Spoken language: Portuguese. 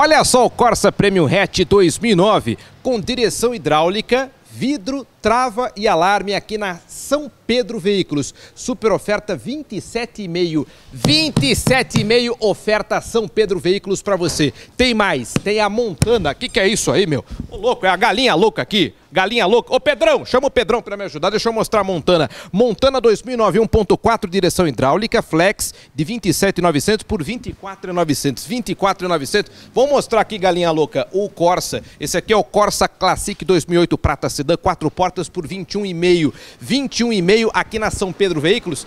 Olha só o Corsa Premium Hatch 2009 com direção hidráulica, vidro, trava e alarme aqui na São Pedro Veículos. Super oferta 27,5. 27,5 oferta São Pedro Veículos para você. Tem mais, tem a Montana. O que, que é isso aí, meu? Ô, louco, é a galinha louca aqui galinha louca. Ô Pedrão, chama o Pedrão para me ajudar, deixa eu mostrar a Montana. Montana 2009 1.4, direção hidráulica, flex de 27.900 por 24.900. 24.900. Vamos mostrar aqui, galinha louca, o Corsa. Esse aqui é o Corsa Classic 2008 prata sedã, quatro portas por 21,5. 21,5 aqui na São Pedro Veículos.